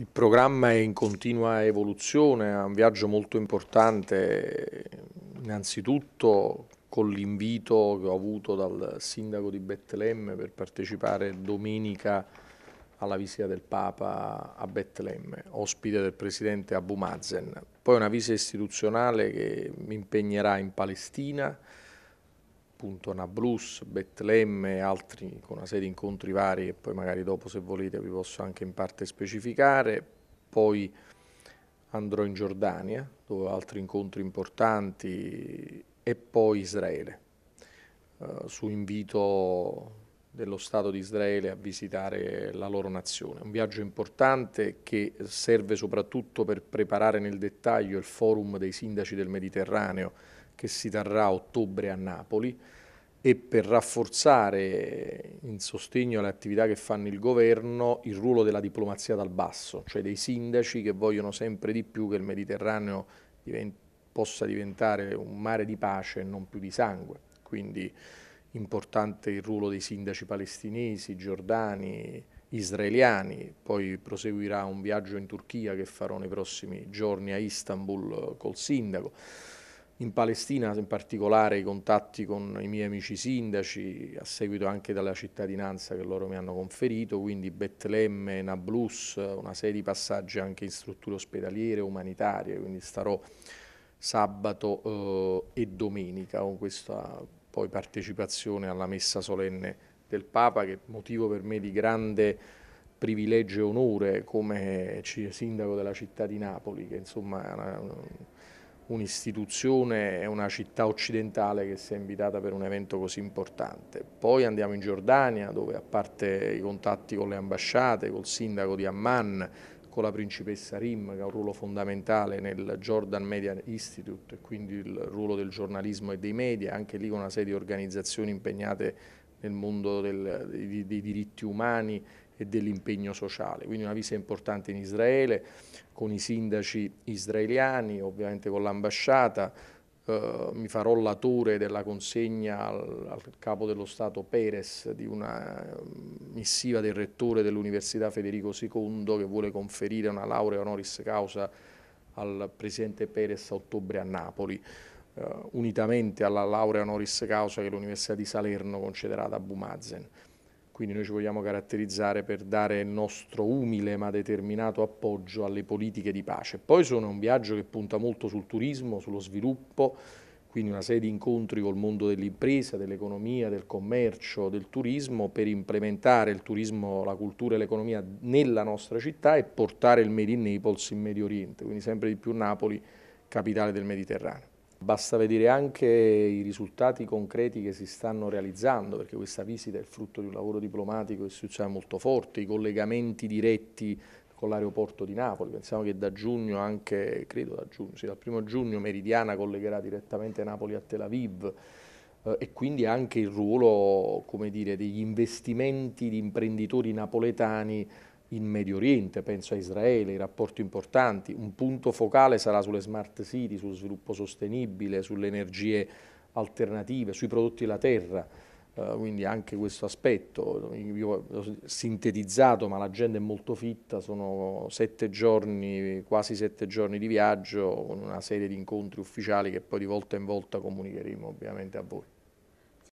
Il programma è in continua evoluzione, è un viaggio molto importante, innanzitutto con l'invito che ho avuto dal sindaco di Betlemme per partecipare domenica alla visita del Papa a Betlemme, ospite del presidente Abu Mazen. Poi una visita istituzionale che mi impegnerà in Palestina, appunto Nablus, Betlemme e altri con una serie di incontri vari che poi magari dopo se volete vi posso anche in parte specificare, poi andrò in Giordania dove ho altri incontri importanti e poi Israele, eh, su invito dello Stato di Israele a visitare la loro nazione. Un viaggio importante che serve soprattutto per preparare nel dettaglio il forum dei sindaci del Mediterraneo che si terrà a ottobre a Napoli e per rafforzare in sostegno alle attività che fanno il governo il ruolo della diplomazia dal basso, cioè dei sindaci che vogliono sempre di più che il Mediterraneo diventi, possa diventare un mare di pace e non più di sangue. Quindi importante il ruolo dei sindaci palestinesi, giordani, israeliani, poi proseguirà un viaggio in Turchia che farò nei prossimi giorni a Istanbul col sindaco in Palestina in particolare i contatti con i miei amici sindaci, a seguito anche della cittadinanza che loro mi hanno conferito, quindi Betlemme, Nablus, una serie di passaggi anche in strutture ospedaliere, umanitarie, quindi starò sabato eh, e domenica con questa poi partecipazione alla messa solenne del Papa, che è motivo per me di grande privilegio e onore come sindaco della città di Napoli, che insomma... È eh, una, un'istituzione e una città occidentale che si è invitata per un evento così importante. Poi andiamo in Giordania dove a parte i contatti con le ambasciate, col sindaco di Amman, con la principessa Rim che ha un ruolo fondamentale nel Jordan Media Institute quindi il ruolo del giornalismo e dei media, anche lì con una serie di organizzazioni impegnate nel mondo del, dei, dei diritti umani e dell'impegno sociale. Quindi una visita importante in Israele, con i sindaci israeliani, ovviamente con l'ambasciata, eh, mi farò la della consegna al, al, capo dello Stato Perez di una eh, missiva del rettore dell'Università Federico II che vuole conferire una laurea honoris causa al presidente Perez a ottobre a Napoli, eh, unitamente alla laurea honoris causa che l'Università di Salerno concederà ad Abu Mazen. Quindi noi ci vogliamo caratterizzare per dare il nostro umile ma determinato appoggio alle politiche di pace. Poi sono un viaggio che punta molto sul turismo, sullo sviluppo, quindi una serie di incontri col mondo dell'impresa, dell'economia, del commercio, del turismo per implementare il turismo, la cultura e l'economia nella nostra città e portare il Made in Naples in Medio Oriente, quindi sempre di più Napoli capitale del Mediterraneo. Basta vedere anche i risultati concreti che si stanno realizzando, perché questa visita è il frutto di un lavoro diplomatico che succede molto forte, i collegamenti diretti con l'aeroporto di Napoli, pensiamo che da giugno anche, credo da giugno, sì, dal primo giugno Meridiana collegherà direttamente Napoli a Tel Aviv, eh, e quindi anche il ruolo dire, degli investimenti di imprenditori napoletani in Medio Oriente, penso a Israele, i rapporti importanti, un punto focale sarà sulle smart city, sullo sviluppo sostenibile, sulle energie alternative, sui prodotti della terra, eh, quindi anche questo aspetto, io ho sintetizzato ma l'agenda è molto fitta, sono sette giorni, quasi sette giorni di viaggio con una serie di incontri ufficiali che poi di volta in volta comunicheremo ovviamente a voi.